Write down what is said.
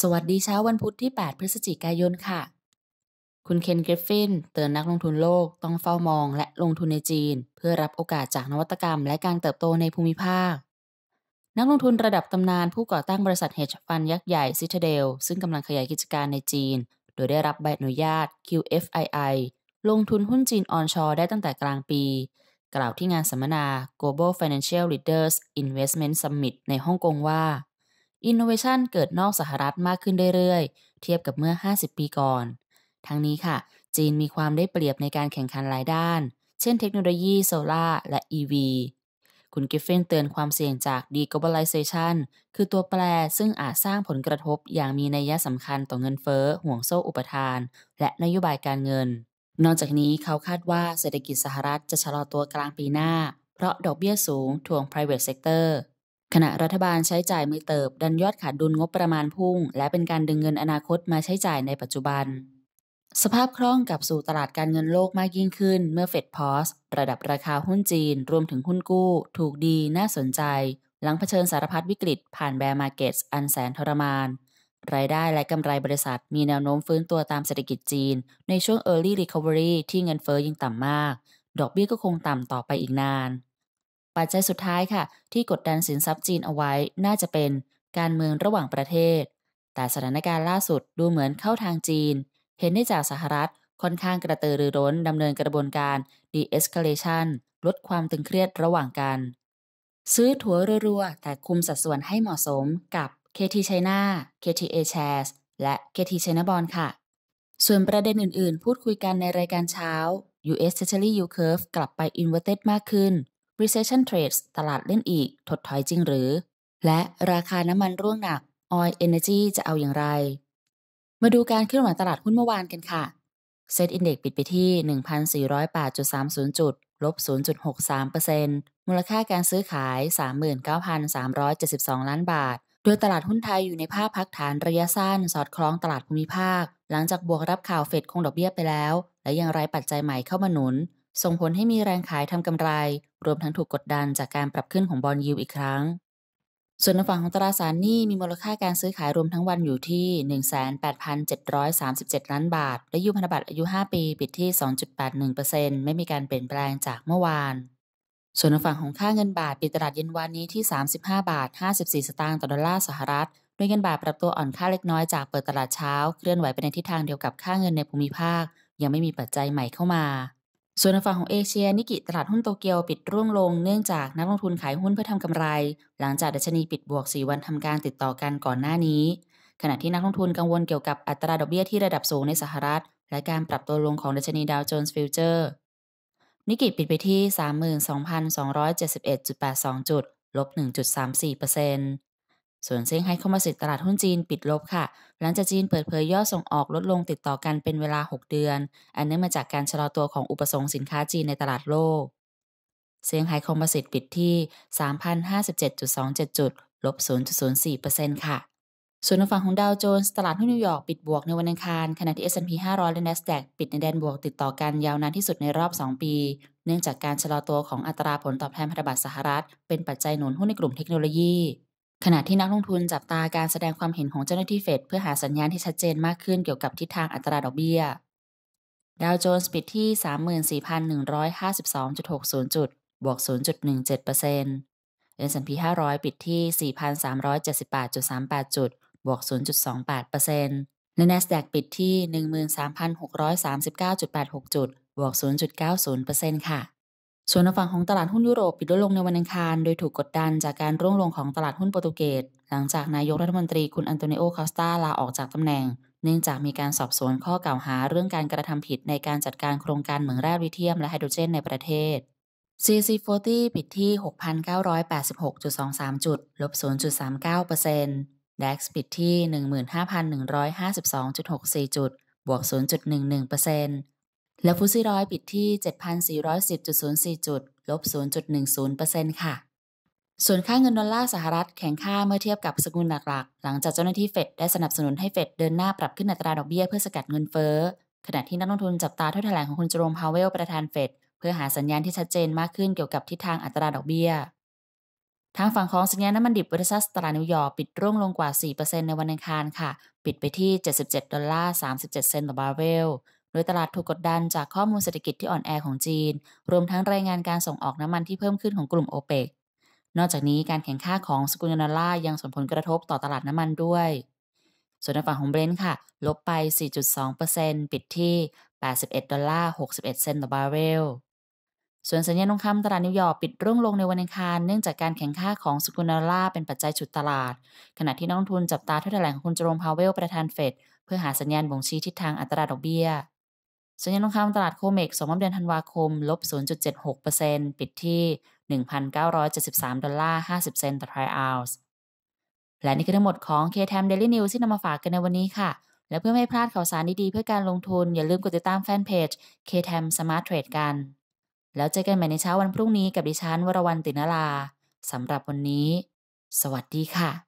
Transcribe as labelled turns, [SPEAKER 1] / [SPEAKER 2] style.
[SPEAKER 1] สวัสดีเช้าวันพุธที่ 8 พฤศจิกายนค่ะ คุณเคนกริฟฟินเตือนนักลงทุนโลกต้องเฝ้ามองและลงทุนในจีน เพื่อรับโอกาสจากนวัตกรรมและการเติบโตในภูมิภาค นักลงทุนระดับตำนานผู้ก่อตั้งบริษัทเฮดฟันยักษ์ใหญ่ซิตาเดลซึ่งกำลังขยายกิจการในจีน โดยได้รับใบอนุญาต QFII ลงทุนหุ้นจีนออนชอได้ตั้งแต่กลางปี กล่าวที่งานสัมมนา Global Financial Leaders Investment Summit ในฮ่องกงว่าอินโนเวชันเกิดนอกสหรัฐมากขึ้นเรื่อยๆ เทียบกับเมื่อ 50 ปีก่อน ทั้งนี้ค่ะ จีนมีความได้เปรียบในการแข่งขันหลายด้าน เช่นเทคโนโลยี โซลา่า และ EV คุณกิฟเฟนเตือนความเสี่ยงจาก deglobalization คือตัวแปรซึ่งอาจสร้างผลกระทบอย่างมีนัยสำคัญต่อเงินเฟ้อ ห่วงโซ่อุปทาน และนโยบายการเงิน นอกจากนี้เขาคาดว่าเศรษฐกิจสหรัฐจะชะลอตัวกลางปีหน้า เพราะดอกเบี้ยสูงทวง private sector ขณะรัฐบาลใช้จ่ายมือเติบ ดันยอดขาดดุลงบประมาณพุ่ง และเป็นการดึงเงินอนาคตมาใช้จ่ายในปัจจุบัน สภาพคล่องกับสู่ตลาดการเงินโลกมากยิ่งขึ้นเมื่อเฟดพอสระดับราคาหุ้นจีน รวมถึงหุ้นกู้ ถูกดีน่าสนใจ หลังเผชิญสารพัดวิกฤต ผ่านแบร์มาร์เก็ตอันแสนทรมาน รายได้และกำไรบริษัท มีแนวโน้มฟื้นตัวตามเศรษฐกิจจีน ในช่วง Early Recovery ที่เงินเฟอ้อยังต่ำมาก ดอกเบี้ยก็คงต่ำต่อไปอีกนานปัจจัยสุดท้ายค่ะ ที่กดดันสินทรัพย์จีนเอาไว้น่าจะเป็น การเมืองระหว่างประเทศ แต่สถานการณ์ล่าสุดดูเหมือนเข้าทางจีน เห็นได้จากสหรัฐค่อนข้างกระตือรือร้นดำเนินกระบวนการ de-escalation ลดความตึงเครียดระหว่างกัน ซื้อถั่วรัวๆ แต่คุมสัดส่วนให้เหมาะสมกับ KT China KTA Shares และ KT China Bond ค่ะส่วนประเด็นอื่นๆ พูดคุยกันในรายการเช้า US Treasury Yield Curve กลับไป inverted มากขึ้น Recession Trades ตลาดเล่นอีก ถดถอยจริงหรือ และราคาน้ำมันร่วงหนัก Oil Energy จะเอาอย่างไร มาดูการเคลื่อนไหวตลาดหุ้นเมื่อวานกันค่ะ เซ็ตอินเด็กปิดไปที่ 1,408.30 จุดลบ 0.63%มูลค่าการซื้อขาย 39,372 ล้านบาท โดยตลาดหุ้นไทยอยู่ในภาพพักฐานระยะสั้น สอดคล้องตลาดภูมิภาค หลังจากบวกรับข่าวเฟดคงดอกเบี้ยไปแล้ว และยังไรปัจจัยใหม่เข้ามาหนุน ส่งผลให้มีแรงขายทำกำไรรวมทั้งถูกกดดันจากการปรับขึ้นของบอลยูอีกครั้ง ส่วนในฝั่งของตราสารหนี้มีมูลค่าการซื้อขายรวมทั้งวันอยู่ที่ 18,737 ล้านบาท และยูพันธบัตรอายุ 5 ปีปิดที่ 2.81%ไม่มีการเปลี่ยนแปลงจากเมื่อวาน ส่วนนฝั่งของค่าเงินบาทปิดตลาดเย็นวันนี้ที่ 35 บาท 54 สตางค์ต่อดอลลาร์สหรัฐ โดยเงินบาทปรับตัวอ่อนค่าเล็กน้อยจากเปิดตลาดเช้า เคลื่อนไหวไปในทิศทางเดียวกับค่าเงินในภูมิภาค ยังไม่มีปัจจัยใหม่เข้ามาส่วนฝั่งของเอเชียนิกิตลาดหุ้นโตเกียวปิดร่วงลงเนื่องจากนักลงทุนขายหุ้นเพื่อทำกำไร หลังจากดัชนีปิดบวก4วันทำการติดต่อกันก่อนหน้านี้ ขณะที่นักลงทุนกังวลเกี่ยวกับอัตราดอกเบี้ยที่ระดับสูงในสหรัฐ และการปรับตัวลงของดัชนีดาวโจนส์ฟิวเจอร์นิกิปิดไปที่32,271.82จุดลบ1.34%เปอร์เซ็นต์ส่วนเซี่ยงไฮ้คอมโสิตตลาดหุ้นจีนปิดลบค่ะ หลังจากจีนเปิดเผยยอดส่งออกลดลงติดต่อกันเป็นเวลา 6 เดือน อันเนื่องมาจากการชะลอตัวของอุปสงค์สินค้าจีนในตลาดโลก เซี่ยงไฮ้คอมโสิตปิดที่3,057.27จุด ลบ0.04%ค่ะ ส่วนฝั่งของดาวโจนส์ตลาดหุ้นนิวยอร์กปิดบวกในวันอังคาร ขณะที่ S&P 500และ NASDAQ ปิดในแดนบวกติดต่อกันยาวนานที่สุดในรอบ 2 ปี เนื่องจากการชะลอตัวของอัตราผลตอบแทนพันธบัตรสหรัฐเป็นปัจจัยหนุนหุ้นในกลุ่มเทคโนโลยีขณะที่นักลงทุนจับตาการแสดงความเห็นของเจ้าหน้าที่เฟดเพื่อหาสัญญาณที่ชัดเจนมากขึ้นเกี่ยวกับทิศทางอัตราดอกเบี้ย ดาวโจนส์ปิดที่ 34,152.60จุดบวก0.17%เออสแนพี 500 ปิดที่ 4,378.38จุดบวก0.28%และนแอสแดกปิดที่ 13,639.86จุดบวก0.90%ค่ะส่วนฝั่งของตลาดหุ้นยุโรปปิดลดลงในวันอังคารโดยถูกกดดันจากการร่วงลงของตลาดหุ้นโปรตุเกสหลังจากนายกรัฐมนตรีคุณอันโตนิโอคาสตาลาออกจากตำแหน่งเนื่องจากมีการสอบสวนข้อกล่าวหาเรื่องการกระทำผิดในการจัดการโครงการเหมืองแร่ลิเทียมและไฮโดรเจนในประเทศ CC40 ปิดที่6,986.23จุดลบ 0.39%d a x ปิดที่15,152.64จุดบวก0.11%และฟุตซี่ร้อย ปิดที่ 7,410.04จุดลบ 0.10%ค่ะ ส่วนค่าเงินดอลลาร์สหรัฐแข็งค่าเมื่อเทียบกับสกุลหลักๆหลังจากเจ้าหน้าที่เฟดได้สนับสนุนให้เฟดเดินหน้าปรับขึ้นอัตราดอกเบี้ยเพื่อสกัดเงินเฟ้อ ขณะที่นักลงทุนจับตาถ้อยแถลงของคุณโจรมพาวเวลประธานเฟดเพื่อหาสัญญาณที่ชัดเจนมากขึ้นเกี่ยวกับทิศทางอัตราดอกเบี้ย ทางฝั่งของสัญญาณน้ำมันดิบเวิษ์ซัสตลาดนิวยอร์กปิดร่วงลงกว่า 4%ในวันอังคารค่ะ ปิดไปที่ 77ดอลลาร์37 เซนต์ต่อบาร์เรลโดยตลาดถูกกดดันจากข้อมูลเศรษฐกิจที่อ่อนแอของจีน รวมทั้งรายงานการส่งออกน้ำมันที่เพิ่มขึ้นของกลุ่มโอเปก นอกจากนี้การแข่งข้าของสกุลเงินดอลลาร์ยังส่งผลกระทบต่อตลาดน้ำมันด้วย ส่วนในฝั่งของเบรนท์ค่ะ ลบไป 4.2%ปิดที่81ดอลลาร์61เซนต์ต่อบาร์เรล ส่วนสัญญาณทองคำตลาดนิวยอร์กปิดร่วงลงในวันอังคาร เนื่องจากการแข่งข้าของสกุลดอลลาร์เป็นปัจจัยฉุดตลาด ขณะที่นักลงทุนจับตาถ้อยแถลงของคุณโจรมพาวเวลประธานเฟดเพื่อหาสัญญาณบ่งชี้ทิศทางอัตราดอกเบี้ยส่วนเงินทองคำตลาดโคเมกสองเดือนธันวาคม ลบ0.76%ปิดที่ 1,973 ดอลลาร์50 เซนต์ต่อทริอัลส์และนี่คือทั้งหมดของ KTM Daily News ที่นำมาฝากกันในวันนี้ค่ะ และเพื่อไม่พลาดข่าวสารดี ๆ เพื่อการลงทุนอย่าลืมกดติดตามแฟนเพจ KTM Smart Trade กัน แล้วเจอกันใหม่ในเช้าวันพรุ่งนี้กับดิฉันวรวรรณตินลาสำหรับวันนี้ สวัสดีค่ะ